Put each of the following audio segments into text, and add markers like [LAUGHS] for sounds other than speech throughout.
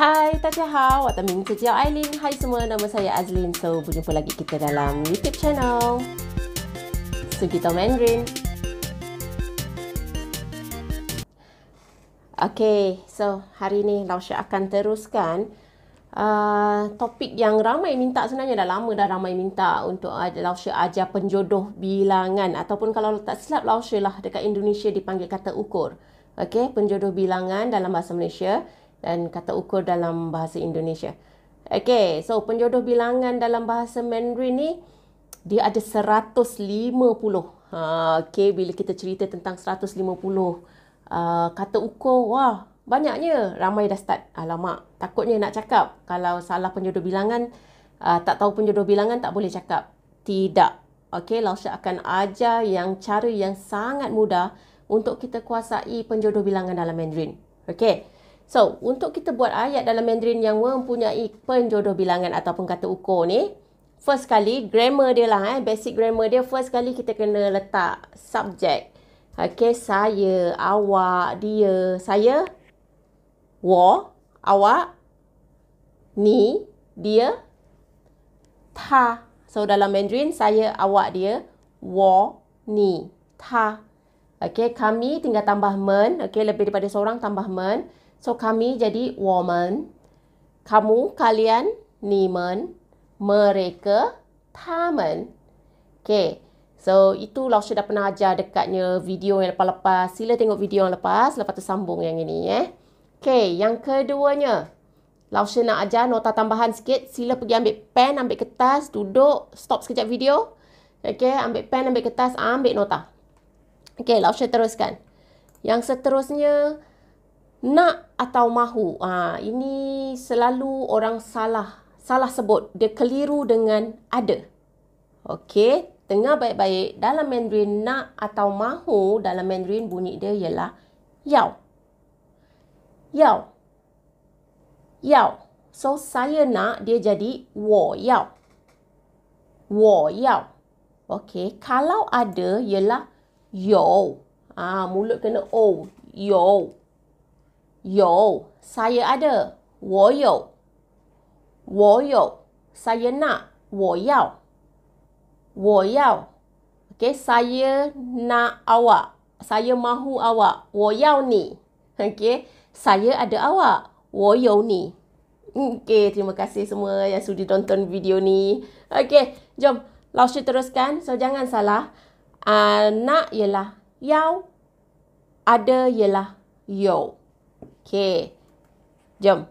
Hai, Hai semua, nama saya Azlin. So, berjumpa lagi kita dalam YouTube channel. Sugito Mandarin. Okay, so hari ini Lausha akan teruskan uh, topik yang ramai minta sebenarnya dah lama dah ramai minta untuk uh, Lausha ajar penjodoh bilangan ataupun kalau tak silap Lausha lah dekat Indonesia dipanggil kata ukur. Okay, penjodoh bilangan dalam bahasa Malaysia dan kata ukur dalam bahasa Indonesia. Okey, so penjodoh bilangan dalam bahasa Mandarin ni dia ada 150. Ha, okey, bila kita cerita tentang 150 uh, kata ukur, wah, banyaknya ramai dah start. Alamak, takutnya nak cakap kalau salah penjodoh bilangan, uh, tak tahu penjodoh bilangan tak boleh cakap. Tidak. Okey, Lausha akan ajar yang cara yang sangat mudah untuk kita kuasai penjodoh bilangan dalam Mandarin. Okey. So, untuk kita buat ayat dalam Mandarin yang mempunyai penjodoh bilangan ataupun kata ukur ni, first kali grammar dia lah eh, basic grammar dia first kali kita kena letak subject. Okay, saya, awak, dia, saya, wo, awak, ni, dia, ta. So, dalam Mandarin, saya, awak, dia, wo, ni, ta. Okay, kami tinggal tambah men. Okay, lebih daripada seorang tambah men. So kami jadi woman, kamu, kalian, ni men, mereka, tamen. Okay, so itu Lausha dah pernah ajar dekatnya video yang lepas-lepas. Sila tengok video yang lepas, lepas tu sambung yang ini. Eh. Okay, yang keduanya. Lausha nak ajar nota tambahan sikit. Sila pergi ambil pen, ambil kertas, duduk, stop sekejap video. Okay, ambil pen, ambil kertas, ambil nota. Okay, Lausha teruskan. Yang seterusnya, nak atau mahu ha, ini selalu orang salah salah sebut dia keliru dengan ada okey Tengah baik-baik dalam mandarin nak atau mahu dalam mandarin bunyi dia ialah yao yao yao so saya nak dia jadi wo yao wo yao okey kalau ada ialah yo ah ha, mulut kena o yo 有，saya ada，我有，我有，saya nak，我要，我要，OK，saya、okay? nak awak，saya mahu awak，我要你，OK，saya、okay? ada awak，我有你。Okay, terima kasih semua yang sudi tonton video ni. Okay, jom. Lausri teruskan. So, jangan salah. Uh, nak ialah yau. Ada ialah yau. Okey. Jom.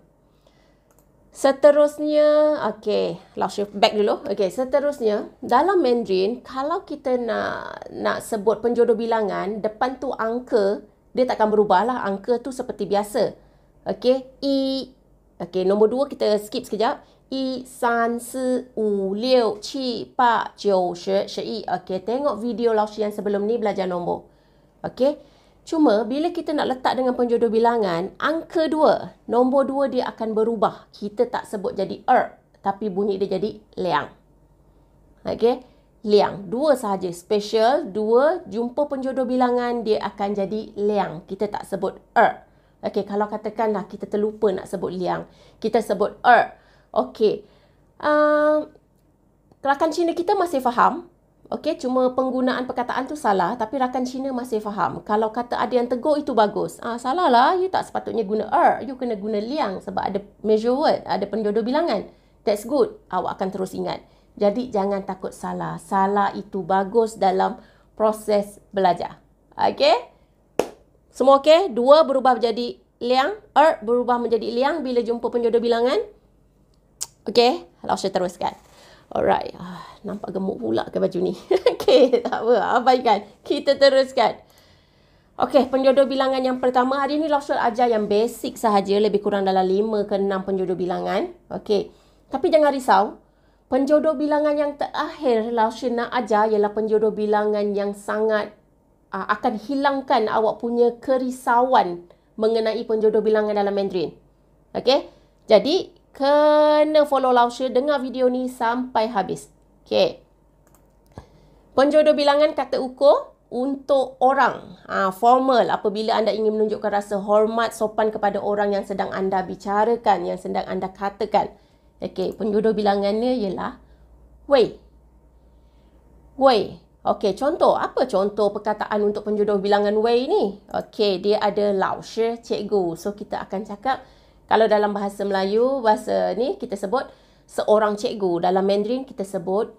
Seterusnya, okey, lost back dulu. Okey, seterusnya, dalam Mandarin, kalau kita nak nak sebut penjodoh bilangan, depan tu angka, dia takkan berubah lah. Angka tu seperti biasa. Okey, i, okey, nombor dua kita skip sekejap. I, san, si, u, liu, qi, pa, jiu, shi, shi, i. Okey, tengok video lost yang sebelum ni belajar nombor. Okey, Cuma bila kita nak letak dengan penjodoh bilangan, angka 2, nombor 2 dia akan berubah. Kita tak sebut jadi er, tapi bunyi dia jadi liang. Okey? Liang. Dua sahaja. Special. Dua. Jumpa penjodoh bilangan. Dia akan jadi liang. Kita tak sebut er. Okey. Kalau katakanlah kita terlupa nak sebut liang. Kita sebut er. Okey. Uh, kelakan Cina kita masih faham. Okey, cuma penggunaan perkataan tu salah tapi rakan Cina masih faham. Kalau kata ada yang tegur itu bagus. Ah, salah lah. you tak sepatutnya guna er, you kena guna liang sebab ada measure word, ada penjodoh bilangan. That's good. Awak akan terus ingat. Jadi jangan takut salah. Salah itu bagus dalam proses belajar. Okey? Semua okey? Dua berubah menjadi liang, er berubah menjadi liang bila jumpa penjodoh bilangan. Okey, saya teruskan. Alright. Ah, nampak gemuk pula ke baju ni. [LAUGHS] okay. Tak apa. Ah, Abaikan. Kita teruskan. Okay, penjodoh bilangan yang pertama hari ni Lawson ajar yang basic sahaja, lebih kurang dalam 5 ke 6 penjodoh bilangan. Okay, Tapi jangan risau. Penjodoh bilangan yang terakhir Lawson nak ajar ialah penjodoh bilangan yang sangat uh, akan hilangkan awak punya kerisauan mengenai penjodoh bilangan dalam Mandarin. Okay, Jadi, kena follow Lausha dengar video ni sampai habis. Okay. Penjodoh bilangan kata ukur untuk orang ha, formal apabila anda ingin menunjukkan rasa hormat sopan kepada orang yang sedang anda bicarakan, yang sedang anda katakan. Okay, penjodoh bilangannya ialah Wei. Wei. Okay, contoh. Apa contoh perkataan untuk penjodoh bilangan Wei ni? Okay, dia ada Lao cikgu. So, kita akan cakap kalau dalam bahasa Melayu, bahasa ni kita sebut seorang cikgu. Dalam Mandarin kita sebut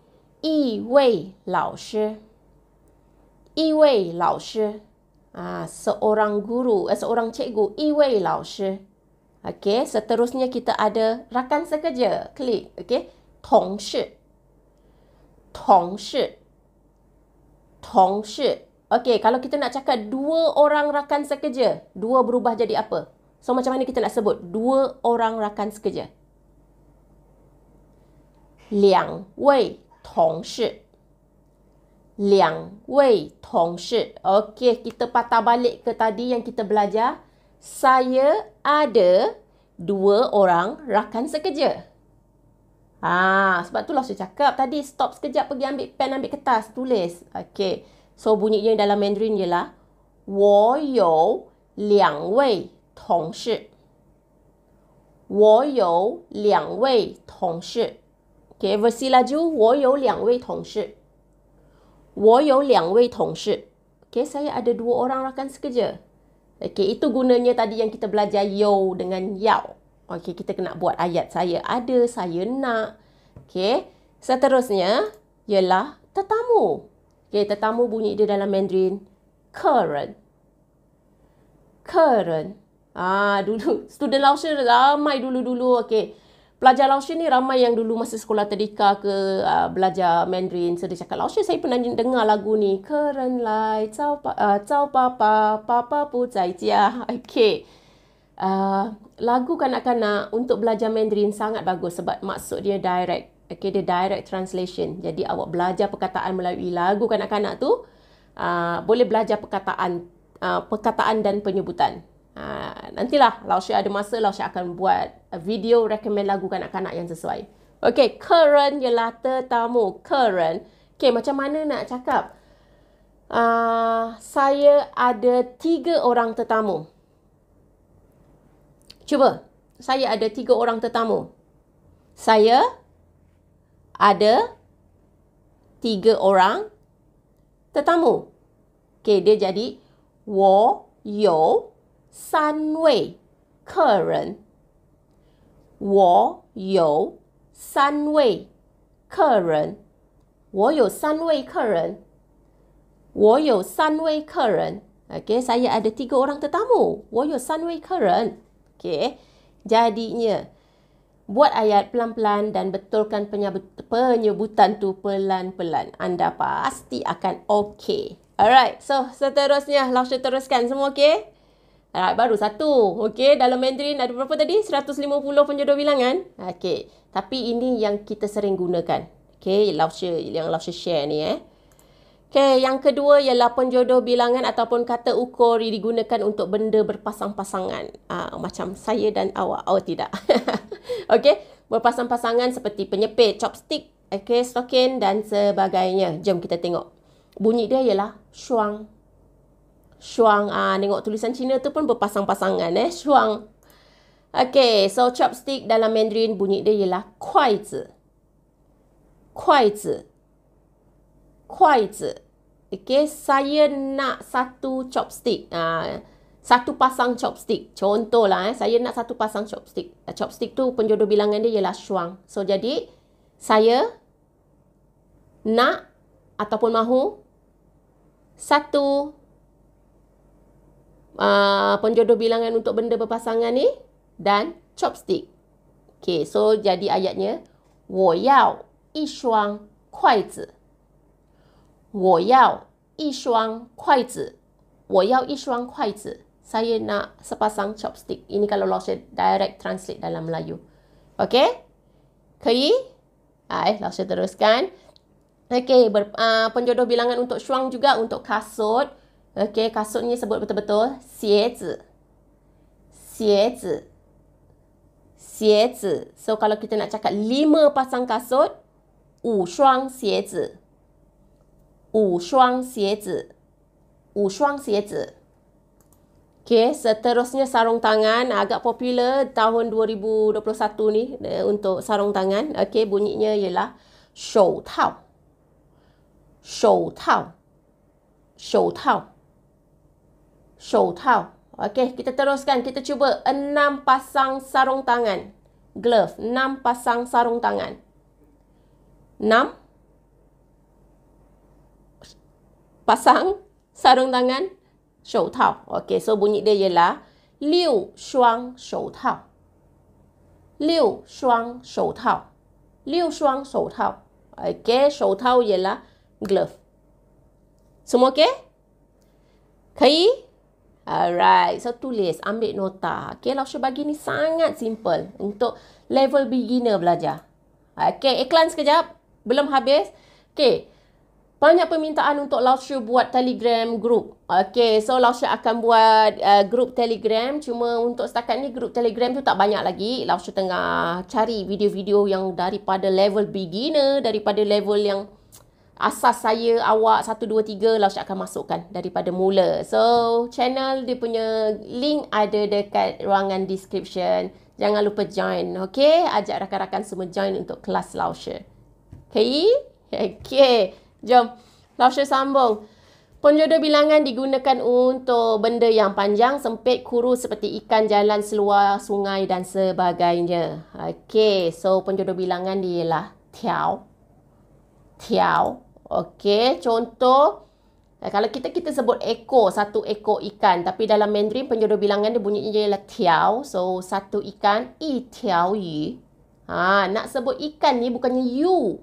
Yi Wei Lao Shi. Yi Wei Lao Shi. Ah, seorang guru, eh, seorang cikgu. Yi Wei Lao Shi. Okey, seterusnya kita ada rakan sekerja. Klik, okey. Tong Shi. Tong Shi. Tong Shi. Okey, kalau kita nak cakap dua orang rakan sekerja, dua berubah jadi apa? So macam mana kita nak sebut dua orang rakan sekerja? Liang wei tong shi. Liang wei tong shi. Okey, kita patah balik ke tadi yang kita belajar. Saya ada dua orang rakan sekerja. Ah, ha, sebab tu lah saya cakap tadi stop sekejap pergi ambil pen ambil kertas tulis. Okey. So bunyinya dalam Mandarin ialah 我有两位同事。我有两位同事。Okay, saya ada dua orang rakan sekerja. Okay, itu gunanya tadi yang kita belajar yo dengan yao. Okay, kita kena buat ayat saya ada, saya nak. Okay, seterusnya ialah tetamu. Okay, tetamu bunyi dia dalam Mandarin. keren, keren. Ah, dulu [LAUGHS] student lawsyen ramai dulu-dulu. Okey. Pelajar lawsyen ni ramai yang dulu masa sekolah tadika ke uh, belajar Mandarin. So, dia cakap lawsyen saya pernah dengar lagu ni. Keren lai, cao, pa, uh, cao papa, papa pu cai jia. [LAUGHS] Okey. Uh, ah, lagu kanak-kanak untuk belajar Mandarin sangat bagus sebab maksud dia direct. okey dia direct translation. Jadi awak belajar perkataan melalui lagu kanak-kanak tu, uh, boleh belajar perkataan uh, perkataan dan penyebutan. Ha, nantilah, Lao Syah ada masa, Lao saya akan buat video recommend lagu kanak-kanak yang sesuai. Okay, Karen ialah tetamu. Karen. Okay, macam mana nak cakap? Uh, saya ada tiga orang tetamu. Cuba. Saya ada tiga orang tetamu. Saya ada tiga orang tetamu. Okay, dia jadi wo, yo, 三位客人，我有三位客人，我有三位客人，我有三位客人。Okay, saya ada tiga orang tetamu. 我有三位客人。Okay, jadinya buat ayat pelan-pelan dan betulkan penyebutan tu pelan-pelan. Anda pasti akan okay. Alright, so seterusnya, langsung teruskan semua okay. Alright, baru satu. Okey, dalam Mandarin ada berapa tadi? 150 penjodoh bilangan. Okey. Tapi ini yang kita sering gunakan. Okey, Lausha yang Lausha share ni eh. Okey, yang kedua ialah penjodoh bilangan ataupun kata ukur yang digunakan untuk benda berpasang-pasangan. Uh, macam saya dan awak. awak oh, tidak. [LAUGHS] Okey, berpasang-pasangan seperti penyepit, chopstick, okay, stokin dan sebagainya. Jom kita tengok. Bunyi dia ialah Shuang. Shuang ah uh, tengok tulisan Cina tu pun berpasang-pasangan eh. Shuang. Okay, so chopstick dalam Mandarin bunyi dia ialah kuai zi. Kuai zi. Okay, saya nak satu chopstick. Ah, satu pasang chopstick. Contohlah eh, saya nak satu pasang chopstick. Ah, chopstick tu penjodoh bilangan dia ialah shuang. So jadi saya nak ataupun mahu satu Uh, penjodoh bilangan untuk benda berpasangan ni dan chopstick. Okay, so jadi ayatnya 我要一双筷子.我要一双筷子.我要一双筷子. Saya nak sepasang chopstick. Ini kalau Lawson direct translate dalam Melayu. Okay? Kei? Hai, ah, eh, Lawson teruskan. Okay, ber, uh, penjodoh bilangan untuk shuang juga, untuk kasut. Okey, kasut ni sebut betul-betul. Siezi. Siezi. Siezi. So, kalau kita nak cakap lima pasang kasut, wu shuang siezi. Wu shuang siezi. Wu shuang siezi. Okey, seterusnya sarung tangan. Agak popular tahun 2021 ni eh, untuk sarung tangan. Okey, bunyinya ialah shou tao. Shou tao. Shou tao show tau. Okey, kita teruskan. Kita cuba enam pasang sarung tangan. Glove. enam pasang sarung tangan. enam pasang sarung tangan show tau. Okey, so bunyi dia ialah liu shuang shou tao. Liu shuang shou tao. Liu shuang shou tao. Okey, shou tao ialah glove. Semua okey? Kai? Okay? Alright, so tulis, ambil nota. Okay, Lausha bagi ni sangat simple untuk level beginner belajar. Okay, iklan sekejap. Belum habis. Okay, banyak permintaan untuk Lausha buat telegram group. Okay, so Lausha akan buat uh, group telegram. Cuma untuk setakat ni, group telegram tu tak banyak lagi. Lausha tengah cari video-video yang daripada level beginner, daripada level yang asas saya awak 1 2 3 lah saya akan masukkan daripada mula. So, channel dia punya link ada dekat ruangan description. Jangan lupa join, okay? Ajak rakan-rakan semua join untuk kelas Lausher. Okay? Okay. Jom Lausher sambung. Penjodoh bilangan digunakan untuk benda yang panjang, sempit, kurus seperti ikan jalan seluar sungai dan sebagainya. Okey, so penjodoh bilangan dia ialah tiao. Tiao. Okey, contoh eh, kalau kita kita sebut ekor, satu ekor ikan. Tapi dalam Mandarin, penjodoh bilangan dia bunyinya ialah tiao. So, satu ikan, i tiao yi. Ha, nak sebut ikan ni bukannya you.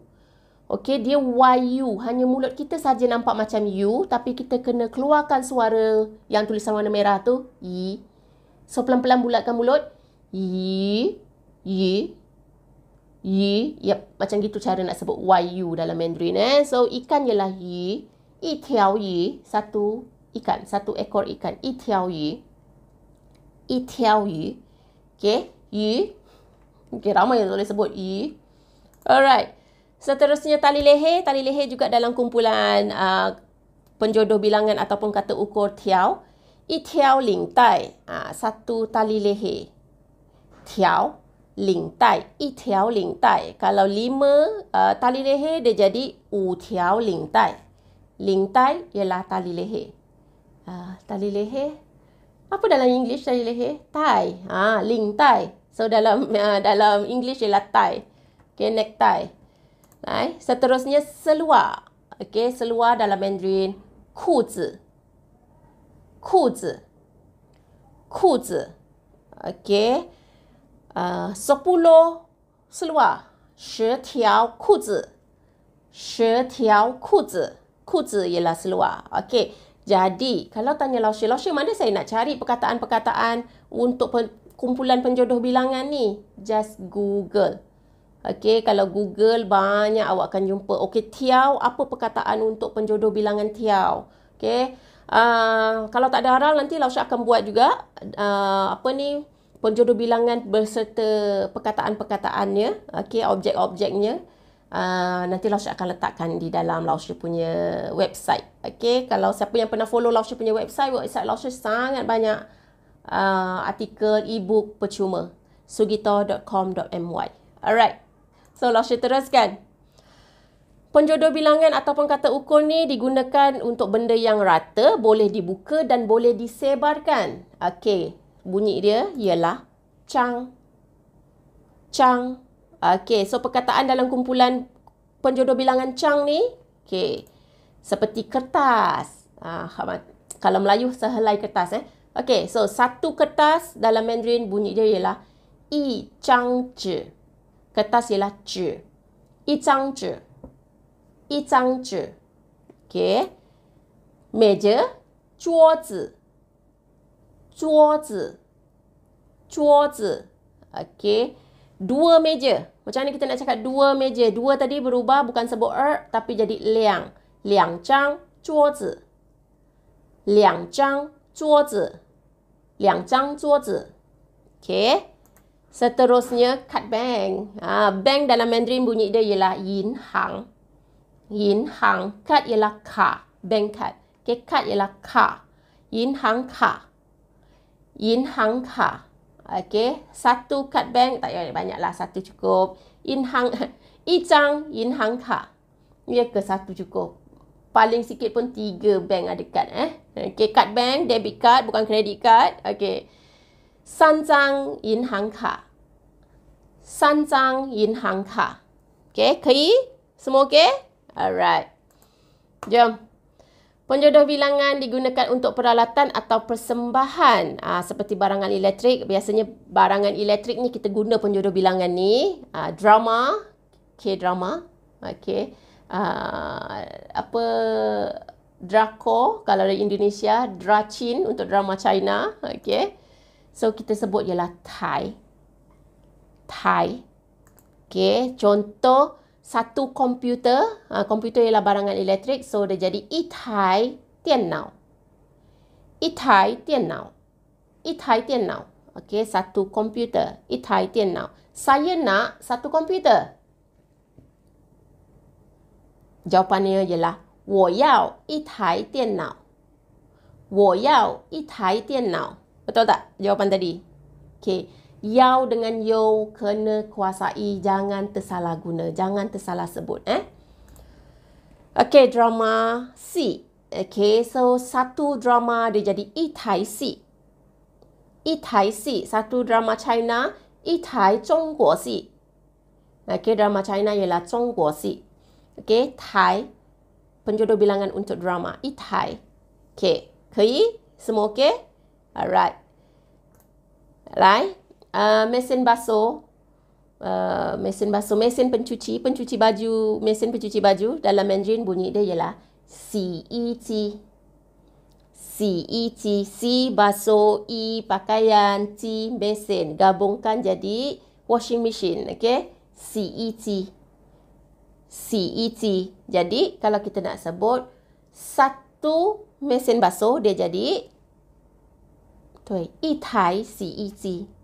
Okey, dia yu. Hanya mulut kita saja nampak macam you. Tapi kita kena keluarkan suara yang tulisan warna merah tu. Yi. So, pelan-pelan bulatkan mulut. Yi. Yi. Yi, yep, macam gitu cara nak sebut yu dalam Mandarin eh. So ikan ialah yi, yi tiao yi, satu ikan, satu ekor ikan, yi tiao yi. Yi tiao yi. Okey, yi. Okey, ramai yang boleh sebut yi. Alright. Seterusnya tali leher, tali leher juga dalam kumpulan uh, penjodoh bilangan ataupun kata ukur tiao. Yi tiao ling tai, uh, satu tali leher. Tiao, 领带一条领带，kalau lima、呃、tali uh，leher dia jadi u t i a o 领带，领带 ialah tali leher，啊、呃、tali leher apa dalam English tali leher tie 啊领带，so dalam English ialah tie，okay necktie，来 seterusnya seluar okay seluar dalam Mandarin Okay sepuluh 呃，sepuluh seluar，十条裤子，十条裤子，裤子 ialah jadi kalau tanya Lao Shi, Lao Shi mana saya nak cari perkataan-perkataan untuk pen, kumpulan penjodoh bilangan ni? Just Google. okey, kalau Google banyak awak akan jumpa. okey, tiaw apa perkataan untuk penjodoh bilangan tiaw? okey, uh, kalau tak ada haral nanti Lao Shi akan buat juga uh, apa ni? penjodoh bilangan berserta perkataan-perkataannya, okay, objek-objeknya. Uh, nanti Lausha akan letakkan di dalam Lausha punya website. Okay, kalau siapa yang pernah follow Lausha punya website, website Lausha sangat banyak uh, artikel, e-book percuma. sugito.com.my Alright, so Lausha teruskan. Penjodoh bilangan ataupun kata ukur ni digunakan untuk benda yang rata, boleh dibuka dan boleh disebarkan. Okay, bunyi dia ialah chang. Chang. Okey, so perkataan dalam kumpulan penjodoh bilangan chang ni, okey. Seperti kertas. Ah, kalau Melayu sehelai kertas eh. Okey, so satu kertas dalam Mandarin bunyi dia ialah yi chang zhi. Kertas ialah zhi. Yi chang zhi. Yi chang zhi. Okey. Meja, chuozi dua meja. meja。Macam mana kita nak cakap dua meja? Dua tadi berubah bukan sebut er tapi jadi liang. Liang chang zuo zi. Liang chang zuo zi. Liang chang zuo zi. Okay. Seterusnya kad bank. Ha, bank dalam Mandarin bunyi dia ialah yin hang. Yin hang. Kad ialah ka. Bank kad. Okay, kad ialah ka. Yin hang ka in hang ha. Okay. Satu kad bank. Tak payah banyak lah. Satu cukup. In hang. [LAUGHS] I chang in hang ha. Ya ke satu cukup. Paling sikit pun tiga bank ada kad eh. okey, Kad bank. Debit card. Bukan kredit card. Okey, San chang in hang ha. San chang in hang ha. Okay. Kei. Semua okey. Alright. Jom. Penjodoh bilangan digunakan untuk peralatan atau persembahan ha, seperti barangan elektrik. Biasanya barangan elektrik ni kita guna penjodoh bilangan ni. Ha, drama, K-drama, okay. Ha, apa Draco kalau dari Indonesia, drachin untuk drama China, okay. So kita sebut ialah Thai. Thai. Okay, contoh satu komputer, ha, komputer ialah barangan elektrik, so dia jadi itai tiannau. Itai tiannau. Itai tiannau. Okey, satu komputer, itai tiannau. Saya nak satu komputer. Jawapannya ialah 我要一台电脑。我要一台电脑。Betul tak jawapan tadi? Okey. Yau dengan yo kena kuasai. Jangan tersalah guna. Jangan tersalah sebut. Eh? Okay, drama C. Okay, so satu drama dia jadi Itai C. Itai C. Satu drama China, Itai Zhongguo C. Okay, drama China ialah Zhongguo C. Okay, Tai. Penjodoh bilangan untuk drama. Itai. Okay, kei? Semua okay? Alright. Alright. Ah, mesin basuh. Uh, mesin basuh, mesin pencuci, pencuci baju, mesin pencuci baju dalam Mandarin bunyi dia ialah CET. CET, C C E, e basuh, E pakaian, T mesin. Gabungkan jadi washing machine, okey? E CET. E jadi kalau kita nak sebut satu mesin basuh dia jadi 对，一台 CET。E T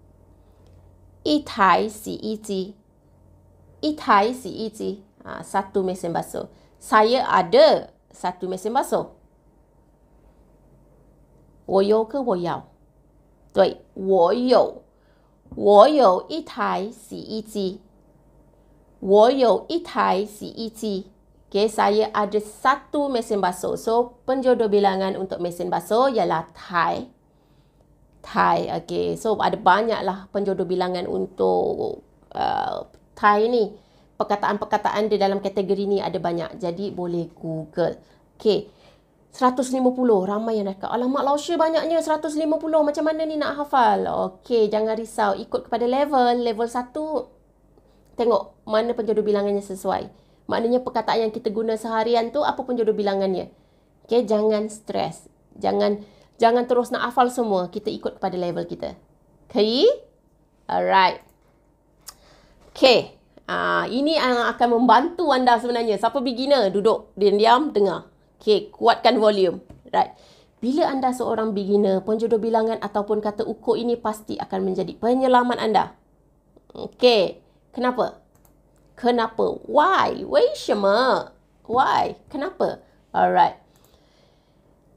一台洗衣机，一台洗衣机啊，satu mesin basuh. Saya ada satu mesin basuh. 我有个我要，对我有，我有一台洗衣机，我有一台洗衣机。Okay, saya ada satu mesin basuh. So, penjodoh bilangan untuk mesin basuh ialah Thai. Thai. Okay. So ada banyaklah penjodoh bilangan untuk uh, Thai ni. Perkataan-perkataan di dalam kategori ni ada banyak. Jadi boleh Google. Okay. 150. Ramai yang dekat. Alamak, lausia banyaknya. 150. Macam mana ni nak hafal? Okey, jangan risau. Ikut kepada level. Level 1, tengok mana penjodoh bilangannya sesuai. Maknanya perkataan yang kita guna seharian tu, apa penjodoh bilangannya? Okey, jangan stres. Jangan... Jangan terus nak hafal semua. Kita ikut pada level kita. Okay? Alright. Okay. Uh, ini yang akan membantu anda sebenarnya. Siapa beginner, duduk diam-diam, dengar. Okay, kuatkan volume. Right. Bila anda seorang beginner, penjodoh bilangan ataupun kata ukur ini pasti akan menjadi penyelamat anda. Okay. Kenapa? Kenapa? Why? Why? Why? Kenapa? Alright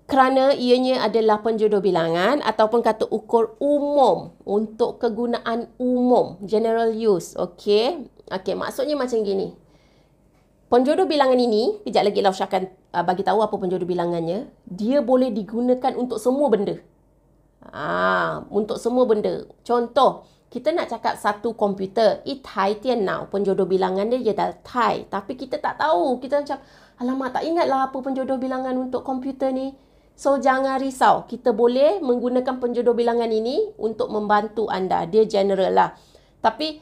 kerana ianya adalah penjodoh bilangan ataupun kata ukur umum untuk kegunaan umum, general use. Okey. Okey, maksudnya macam gini. Penjodoh bilangan ini, kejap lagi Lausha akan uh, bagi tahu apa penjodoh bilangannya. Dia boleh digunakan untuk semua benda. Ah, untuk semua benda. Contoh, kita nak cakap satu komputer, it high tian now. Penjodoh bilangan dia, dia dah tie. Tapi kita tak tahu. Kita macam, alamak tak ingatlah apa penjodoh bilangan untuk komputer ni. So jangan risau, kita boleh menggunakan penjodoh bilangan ini untuk membantu anda. Dia general lah. Tapi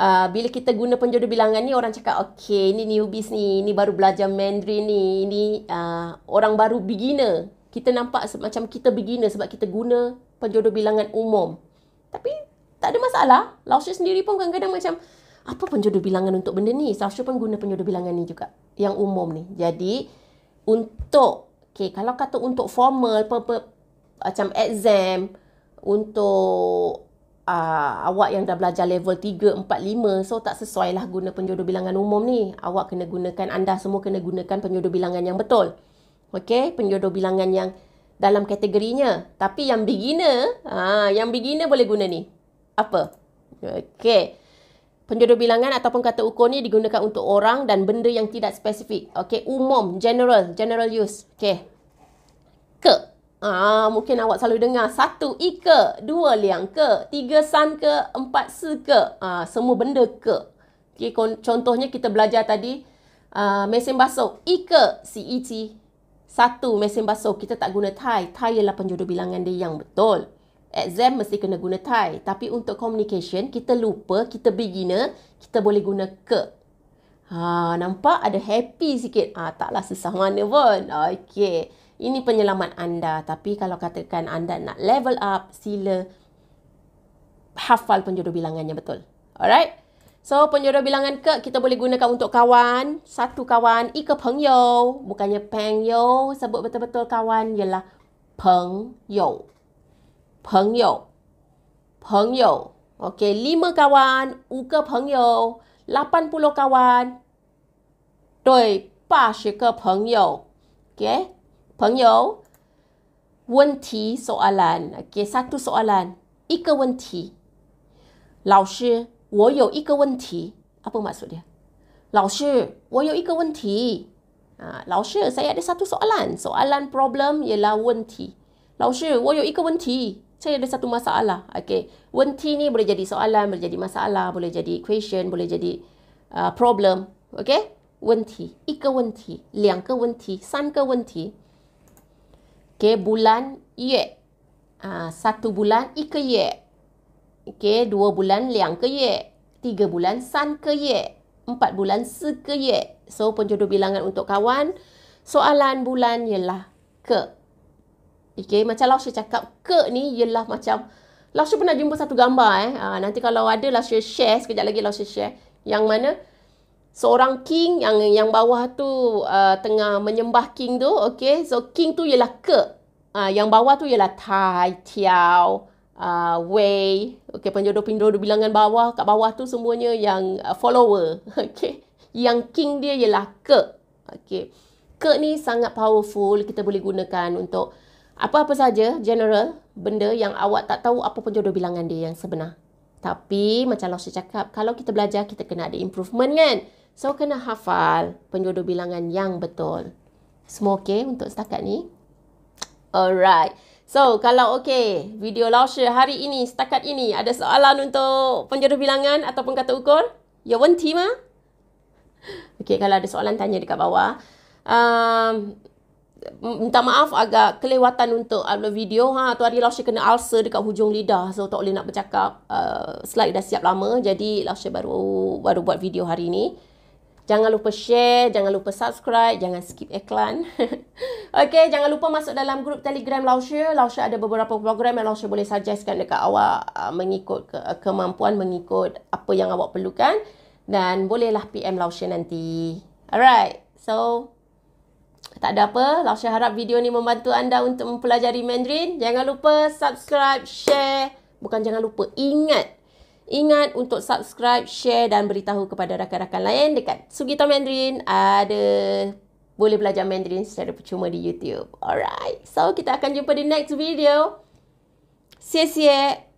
uh, bila kita guna penjodoh bilangan ni orang cakap, "Okay, ini newbies ni, ini baru belajar Mandarin ni, ini uh, orang baru beginner." Kita nampak macam kita beginner sebab kita guna penjodoh bilangan umum. Tapi tak ada masalah. Lausia sendiri pun kadang-kadang macam apa penjodoh bilangan untuk benda ni? Sasha pun guna penjodoh bilangan ni juga. Yang umum ni. Jadi, untuk Okay, kalau kata untuk formal, per, per, macam exam, untuk uh, awak yang dah belajar level 3, 4, 5, so tak sesuai lah guna penjodoh bilangan umum ni. Awak kena gunakan, anda semua kena gunakan penjodoh bilangan yang betul. Okay, penjodoh bilangan yang dalam kategorinya. Tapi yang beginner, ha, yang beginner boleh guna ni. Apa? Okay penjodoh bilangan ataupun kata ukur ni digunakan untuk orang dan benda yang tidak spesifik. Okey, umum, general, general use. Okey. Ke. Ah, mungkin awak selalu dengar satu ike, dua liang ke, tiga san ke, empat se ke. Ah, semua benda ke. Okey, contohnya kita belajar tadi ah, mesin basuh ike ke, C Satu mesin basuh kita tak guna tie. Tie ialah penjodoh bilangan dia yang betul exam mesti kena guna Thai, Tapi untuk communication, kita lupa, kita beginner, kita boleh guna ke. Ha, nampak ada happy sikit. Ha, taklah susah mana pun. Okey. Ini penyelamat anda. Tapi kalau katakan anda nak level up, sila hafal penjodoh bilangannya betul. Alright. So, penjodoh bilangan ke kita boleh gunakan untuk kawan. Satu kawan, ike peng Bukannya peng yo. Sebut betul-betul kawan ialah peng 朋友，朋友，OK，五 kawan，五个朋友，八十个朋友，对，八十个朋友，OK，朋友，问题，soalan，OK，、okay, satu soalan，一个问题，老师，我有一个问题，apa maksudnya？老师，我有一个问题，啊，老师，saya ada satu soalan，soalan problem ialah 问题，老师，我有一个问题。啊老师 saya ada satu masalah. Okay. Wenti ni boleh jadi soalan, boleh jadi masalah, boleh jadi equation, boleh jadi uh, problem. Okay. Wenti. Ika wenti. Liang ke wenti. San ke wenti. Okay. Bulan. Ye. Uh, ah, satu bulan. Ika ye. Okay. Dua bulan. Liang ke ye. Tiga bulan. San ke ye. Empat bulan. Se ke ye. So, penjodoh bilangan untuk kawan. Soalan bulan ialah ke. Okay, macam Lausha cakap, Kirk ni ialah macam, Lausha pernah jumpa satu gambar eh. Ha, nanti kalau ada, Lausha share. Sekejap lagi Lausha share. Yang mana, seorang king yang yang bawah tu uh, tengah menyembah king tu. Okay, so king tu ialah Kirk. Ha, ah, yang bawah tu ialah Tai, Tiao, uh, Wei. Okay, penjodoh-penjodoh bilangan bawah. Kat bawah tu semuanya yang uh, follower. [LAUGHS] Okay, yang king dia ialah Kirk. Okay, Kirk ni sangat powerful. Kita boleh gunakan untuk apa-apa saja general benda yang awak tak tahu apa pun jodoh bilangan dia yang sebenar. Tapi macam Los cakap, kalau kita belajar kita kena ada improvement kan? So kena hafal penjodoh bilangan yang betul. Semua okey untuk setakat ni? Alright. So kalau okey video Lausha hari ini setakat ini ada soalan untuk penjodoh bilangan ataupun kata ukur? Ya wenti ma? [LAUGHS] Okey kalau ada soalan tanya dekat bawah. Um, minta maaf agak kelewatan untuk upload video ha tu hari Lausha kena ulcer dekat hujung lidah so tak boleh nak bercakap uh, slide dah siap lama jadi Lausha baru baru buat video hari ni jangan lupa share jangan lupa subscribe jangan skip iklan [LAUGHS] okey jangan lupa masuk dalam grup Telegram Lausha Lausha ada beberapa program yang Lausha boleh suggestkan dekat awak uh, mengikut ke- kemampuan mengikut apa yang awak perlukan dan bolehlah PM Lausha nanti alright so tak ada apa, Lausha harap video ni membantu anda untuk mempelajari Mandarin. Jangan lupa subscribe, share. Bukan jangan lupa, ingat. Ingat untuk subscribe, share dan beritahu kepada rakan-rakan lain dekat Sugita Mandarin ada boleh belajar Mandarin secara percuma di YouTube. Alright. So kita akan jumpa di next video. Xie xie.